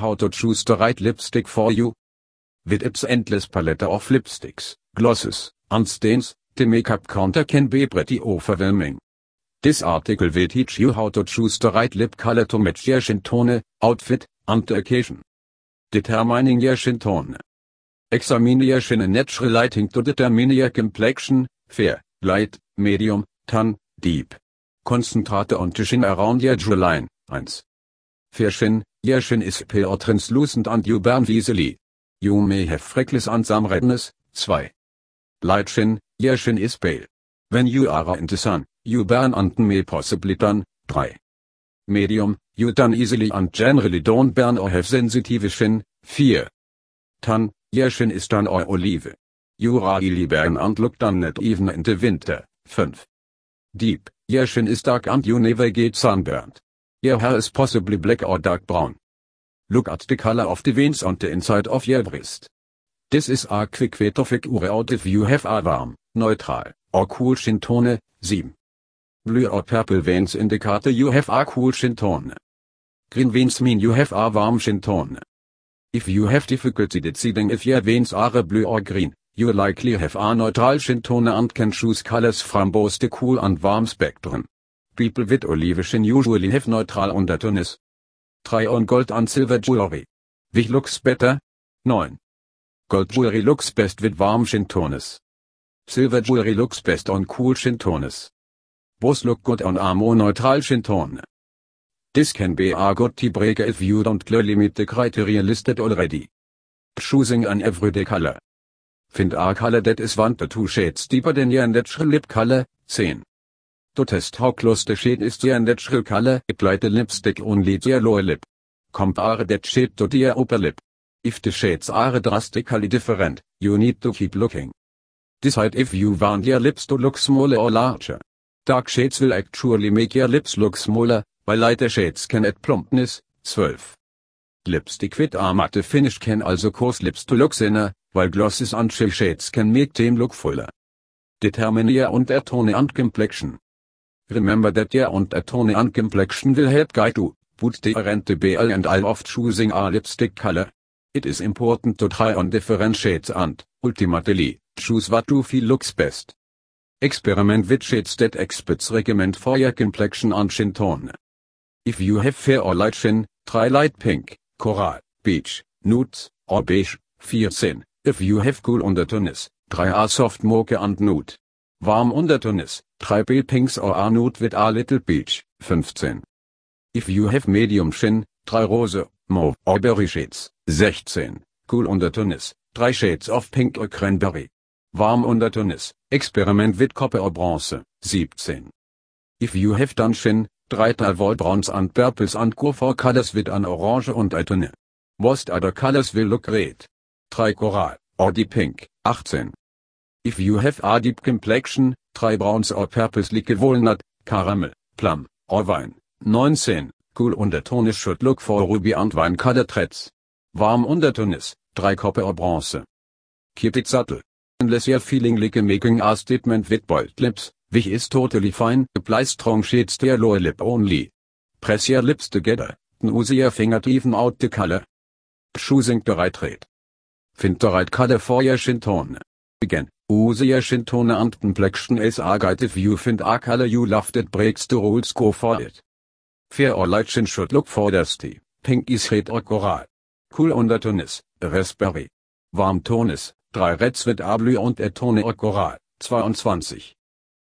How to choose the right lipstick for you. With its endless palette of lipsticks, glosses, and stains, the makeup counter can be pretty overwhelming. This article will teach you how to choose the right lip color to match your skin tone, outfit, and the occasion. Determining your skin tone. Examine your skin natural lighting to determine your complexion, fair, light, medium, tan, deep. Concentrate on the skin around your jawline. 1. Fair skin, Yersin is pure translucent and you burn easily. You may have freckles and some redness, 2. Light shin, is pale. When you are in the sun, you burn and may possibly turn, 3. Medium, you turn easily and generally don't burn or have sensitive shin, 4. Tan, Yersin is tan or olive. You rarely burn and look tan not even in the winter, 5. Deep, Yersin is dark and you never get sunburned. Your hair is possibly black or dark brown. Look at the color of the veins on the inside of your wrist. This is a quick way to figure out if you have a warm, neutral, or cool skin tone, 7. Blue or purple veins indicate you have a cool skin tone. Green veins mean you have a warm skin tone. If you have difficulty deciding if your veins are blue or green, you likely have a neutral skin tone and can choose colors from both the cool and warm spectrum. people with elevation usually have neutral undertones. Try on gold and silver jewelry. Which looks better? 9. Gold jewelry looks best with warm shin tones. Silver jewelry looks best on cool shin tones. Both look good on a neutral shin tone. This can be a good tea breaker if you don't clearly meet the criteria listed already. Choosing an everyday color. Find a color that is one to two shades deeper than your natural lip color, 10. Du test how close the shade is to your natural color, it apply the lipstick only to your lower lip. Compare that shade to your upper lip. If the shades are drastically different, you need to keep looking. Decide if you want your lips to look smaller or larger. Dark shades will actually make your lips look smaller, while lighter shades can add plumpness. 12. Lipstick with a matte finish can also cause lips to look thinner, while glosses and shades can make them look fuller. Determine your undertone and complexion. Remember that year und a tone and complexion will help guide you, put the and the BL and all of choosing a lipstick color. It is important to try on different shades and, ultimately, choose what you feel looks best. Experiment with shades that experts recommend for your complexion and skin tone. If you have fair or light skin, try light pink, coral, beach, nudes, or beige, 14. If you have cool undertones, try a soft mocha and nude warm under Tunis, 3 beatings or are nude with a little beach, 15. If you have medium shin, 3 rose, mauve or berry shades, 16. Cool under Tunis, 3 shades of pink or cranberry. Warm under experiment with copper or bronze, 17. If you have done shin, 3 tavoy bronze and purples and go for colors with an orange and a Most other colors will look red. 3 coral, or the pink, 18. If you have a deep complexion, try browns or purples like walnut, caramel, plum, or wine. 19. Cool undertones should look for ruby and wine color threads. Warm undertones, dry copper or bronze. Keep it subtle. Unless you're feeling like making a statement with bold lips, which is totally fine, apply strong shades to your lower lip only. Press your lips together, then use your finger to even out the color. Choosing the right red. Find the right color for your skin tone. Again, Usia Shintone Amten Plection is argite if you find a you Loved It breaks the rules go for it. Fair or light shin should look for dusty, pink is red or coral. Cool undertone is, raspberry. Warm Ton 3 reds with a blue und a tone or coral, 22.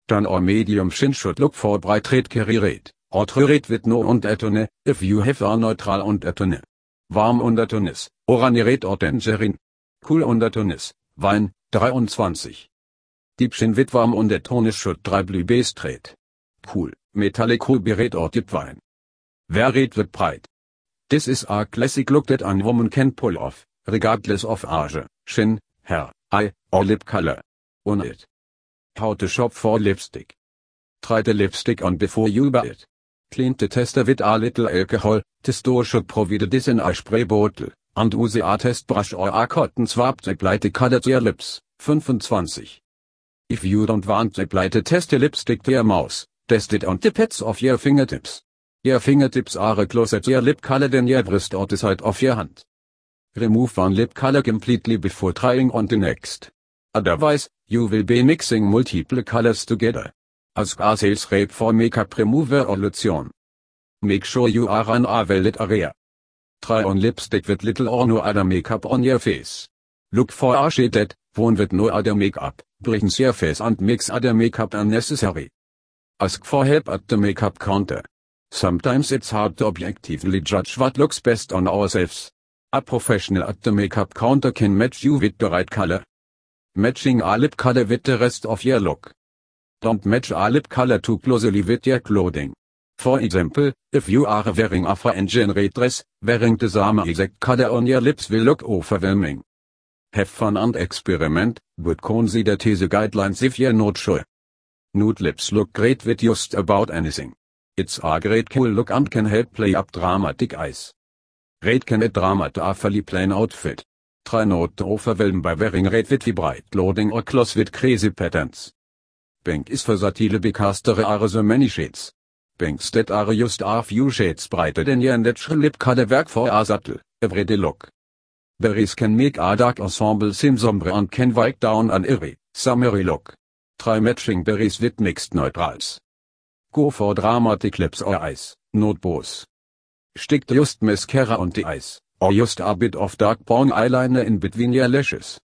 Dann or medium shin should look for bright red curry red, or true red with no und a tone, if you have a neutral und a tone. Warm undertone is, red or tangerine. Cool undertone Wein, 23. Diebchen wird warm und der Ton ist schütt drei Blübees Cool, metallic cool berät or dip Wer redt wird breit. This is a classic look that an woman can pull off, regardless of age, shin, hair, eye, or lip color. On it. How to shop for lipstick. Try the lipstick on before you buy it. Clean the tester with a little alcohol, this door should provide this in a spray bottle and use a test brush or a cotton swab to apply the color to your lips. 25. If you don't want to apply the test a lipstick to your mouth, test it on the tips of your fingertips. Your fingertips are closer to your lip color than your wrist or the side of your hand. Remove one lip color completely before trying on the next. Otherwise, you will be mixing multiple colors together. Ask a sales rep for makeup remover or lotion. Make sure you are an a valid area. Try on lipstick with little or no other makeup on your face. Look for a shade that, one with no other makeup, brightens your face and makes other makeup unnecessary. Ask for help at the makeup counter. Sometimes it's hard to objectively judge what looks best on ourselves. A professional at the makeup counter can match you with the right color. Matching a lip color with the rest of your look. Don't match a lip color too closely with your clothing. For example, if you are wearing a French red dress, wearing the same exact color on your lips will look overwhelming. Have fun and experiment, but consider the guidelines if you're not sure. Nude lips look great with just about anything. It's a great cool look and can help play up dramatic eyes. Red can add dramatic a fairly plain outfit. Try not to overwhelm by wearing red with bright loading or clothes with crazy patterns. Pink is versatile because there are so many shades. Bengsted are just a few shades brighter than your natural lip color work for a subtle, everyday look. Berries can make a dark ensemble seem sombre and can wipe down an eerie, summery look. Try matching berries with mixed neutrals. Go for dramatic lips or eyes, not both. Stick just mascara on the eyes, or just a bit of dark brown eyeliner in between your lashes.